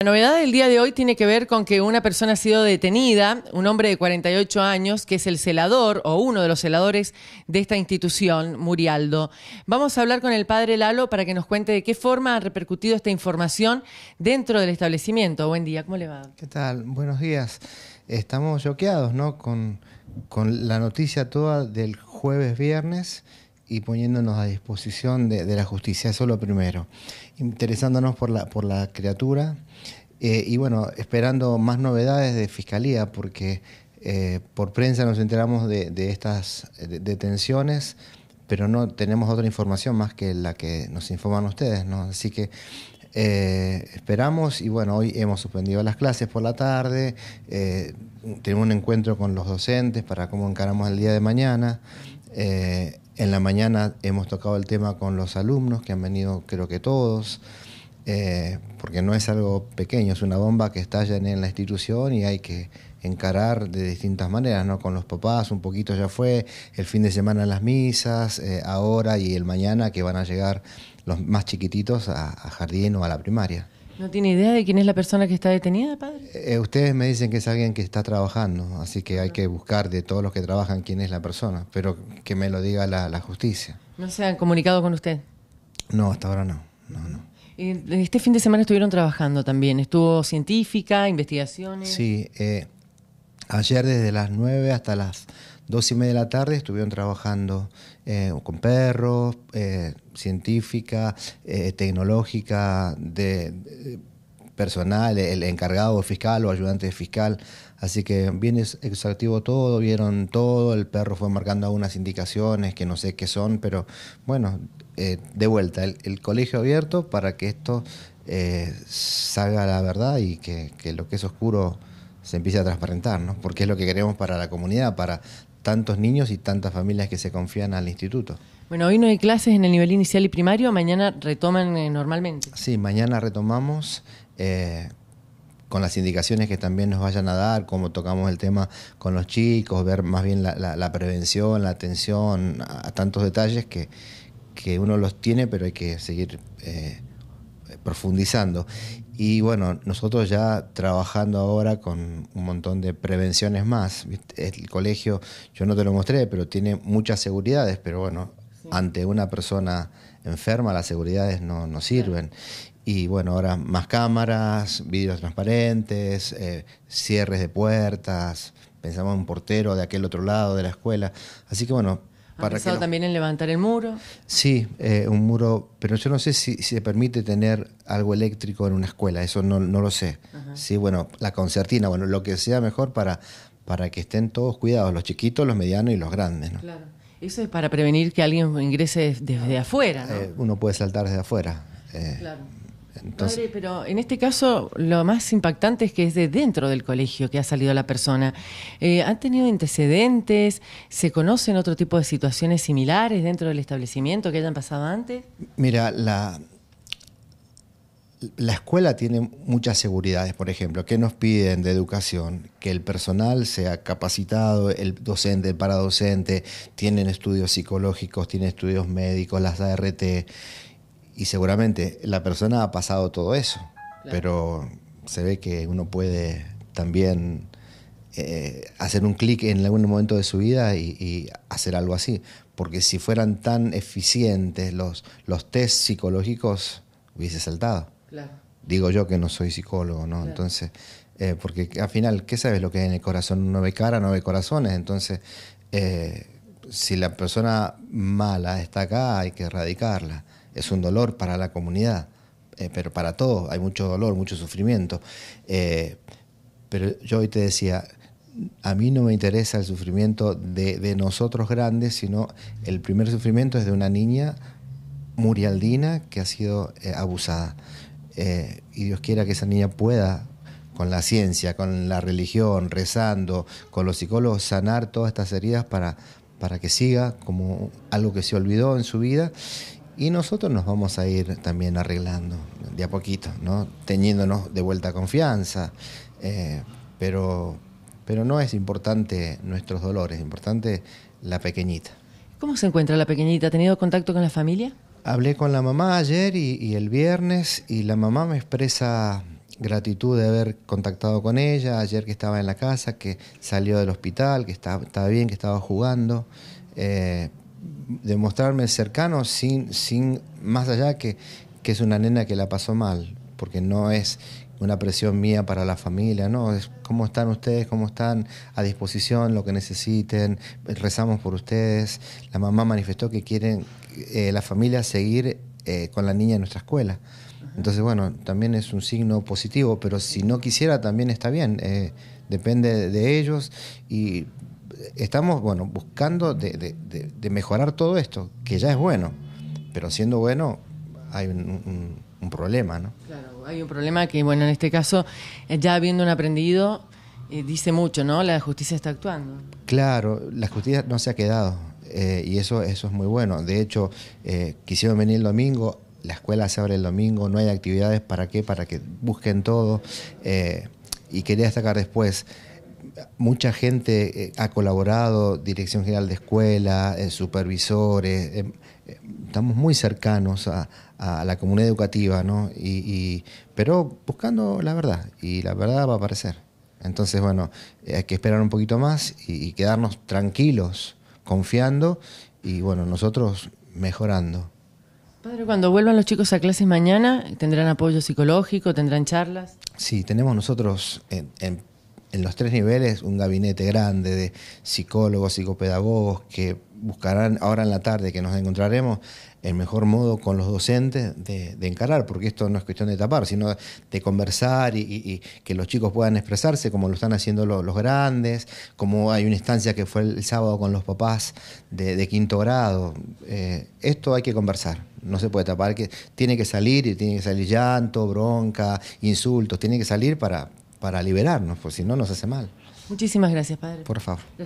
La novedad del día de hoy tiene que ver con que una persona ha sido detenida, un hombre de 48 años, que es el celador o uno de los celadores de esta institución, Murialdo. Vamos a hablar con el padre Lalo para que nos cuente de qué forma ha repercutido esta información dentro del establecimiento. Buen día, ¿cómo le va? ¿Qué tal? Buenos días. Estamos choqueados, ¿no? Con, con la noticia toda del jueves viernes y poniéndonos a disposición de, la justicia, eso lo primero, interesándonos por la, por la criatura eh, y bueno, esperando más novedades de Fiscalía, porque eh, por prensa nos enteramos de, estas detenciones, pero no tenemos otra información más que la que nos informan ustedes, ¿no? Así que eh, esperamos y bueno, hoy hemos suspendido las clases por la tarde, tenemos un encuentro con los docentes para cómo encaramos el día de mañana. En la mañana hemos tocado el tema con los alumnos, que han venido creo que todos, eh, porque no es algo pequeño, es una bomba que estalla en la institución y hay que encarar de distintas maneras, ¿no? Con los papás, un poquito ya fue, el fin de semana las misas, eh, ahora y el mañana que van a llegar los más chiquititos a jardín o a la primaria. ¿No tiene idea de quién es la persona que está detenida, padre? Eh, ustedes me dicen que es alguien que está trabajando, así que hay ah. que buscar de todos los que trabajan quién es la persona, pero que me lo diga la, justicia. ¿No se han comunicado con usted? No, hasta ahora no. Este fin de semana estuvieron trabajando también. Estuvo científica, investigaciones. Sí, eh, ayer desde las 9 hasta las dos y media de la tarde estuvieron trabajando eh, con perros, eh, científica, eh, tecnológica, de, personal, el encargado fiscal o ayudante fiscal. Así que bien exhaustivo todo, vieron todo, el perro fue marcando algunas indicaciones que no sé qué son, pero bueno, de vuelta, el, colegio abierto para que esto salga la verdad y que, que, lo que es oscuro se empiece a transparentar, ¿no? Porque es lo que queremos para la comunidad, para tantos niños y tantas familias que se confían al instituto. Bueno, hoy no hay clases en el nivel inicial y primario, mañana retoman eh, normalmente. Sí, mañana retomamos eh, con las indicaciones que también nos vayan a dar, como tocamos el tema con los chicos, ver más bien la, prevención, la atención, a, tantos detalles que, uno los tiene, pero hay que seguir... Eh, eh, profundizando. Y bueno, nosotros ya trabajando ahora con un montón de prevenciones más. El colegio, yo no te lo mostré, pero tiene muchas seguridades, pero bueno, ante una persona enferma las seguridades no, no sirven. Y bueno, ahora más cámaras, vidrios transparentes, eh, cierres de puertas, pensamos en un portero de aquel otro lado de la escuela. Así que bueno, para pensado también en levantar el muro? Sí, eh, un muro, pero yo no sé si, se permite tener algo eléctrico en una escuela, eso no, no lo sé. Sí, bueno, la concertina, bueno, lo que sea mejor para, para que estén todos cuidados, los chiquitos, los medianos y los grandes. Claro. Eso es para prevenir que alguien ingrese desde afuera, eh, uno puede saltar desde afuera. Eh, entonces... pero en este caso lo más impactante es que es de dentro del colegio que ha salido la persona. Eh, ¿Han tenido antecedentes? ¿Se conocen otro tipo de situaciones similares dentro del establecimiento que hayan pasado antes? Mira, la, escuela tiene muchas seguridades, por ejemplo, que nos piden de educación, que el personal sea capacitado, el docente, el paradocente, tienen estudios psicológicos, tienen estudios médicos, las ART, y seguramente la persona ha pasado todo eso, pero se ve que uno puede también eh, hacer un clic en algún momento de su vida y, hacer algo así. Porque si fueran tan eficientes los, los test psicológicos, hubiese saltado. Digo yo que no soy psicólogo, ¿no? Entonces, eh, porque al final, ¿qué sabes lo que hay en el corazón? No ve cara, no ve corazones. Entonces, eh, si la persona mala está acá, hay que erradicarla es un dolor para la comunidad, eh, pero para todos, hay mucho dolor, mucho sufrimiento. Eh, pero yo hoy te decía, a mí no me interesa el sufrimiento de, nosotros grandes, sino el primer sufrimiento es de una niña murialdina que ha sido eh, abusada. y Dios quiera que esa niña pueda, con la ciencia, con la religión, rezando, con los psicólogos, sanar todas estas heridas para, para que siga como algo que se olvidó en su vida y nosotros nos vamos a ir también arreglando de a poquito, ¿no? Teniéndonos de vuelta confianza. Eh, pero, pero no es importante nuestros dolores, es importante la pequeñita. ¿Cómo se encuentra la pequeñita? ¿Ha tenido contacto con la familia? Hablé con la mamá ayer y, el viernes y la mamá me expresa gratitud de haber contactado con ella ayer que estaba en la casa, que salió del hospital, que estaba, bien, que estaba jugando. Eh, demostrarme cercano sin, sin más allá que, que es una nena que la pasó mal, porque no es una presión mía para la familia, no, es cómo están ustedes, cómo están a disposición, lo que necesiten, rezamos por ustedes. La mamá manifestó que quieren eh, la familia seguir eh, con la niña en nuestra escuela. Entonces, bueno, también es un signo positivo, pero si no quisiera también está bien, eh, depende de ellos y estamos bueno, buscando de, mejorar todo esto, que ya es bueno, pero siendo bueno hay un, problema, ¿no? Claro, hay un problema que, bueno, en este caso, eh, ya habiendo un aprendido, eh, dice mucho, ¿no? La justicia está actuando. Claro, la justicia no se ha quedado eh, y eso, eso es muy bueno. De hecho, quisieron venir el domingo, la escuela se abre el domingo, no hay actividades, ¿para qué? Para que busquen todo. y quería destacar después mucha gente eh, ha colaborado, Dirección General de Escuela, eh, supervisores, eh, estamos muy cercanos a, la comunidad educativa, ¿no? Y, pero buscando la verdad, y la verdad va a aparecer. Entonces, bueno, hay que esperar un poquito más y, quedarnos tranquilos, confiando, y bueno, nosotros mejorando. Padre, cuando vuelvan los chicos a clases mañana, ¿tendrán apoyo psicológico? ¿Tendrán charlas? Sí, tenemos nosotros en en los tres niveles un gabinete grande de psicólogos, psicopedagogos que buscarán ahora en la tarde que nos encontraremos el mejor modo con los docentes de, encarar, porque esto no es cuestión de tapar, sino de conversar y, que los chicos puedan expresarse como lo están haciendo los, grandes, como hay una instancia que fue el sábado con los papás de, quinto grado. Eh, esto hay que conversar, no se puede tapar, que tiene que salir y tiene que salir llanto, bronca, insultos, tiene que salir para, para liberarnos, pues si no nos hace mal. Muchísimas gracias, padre. Por favor.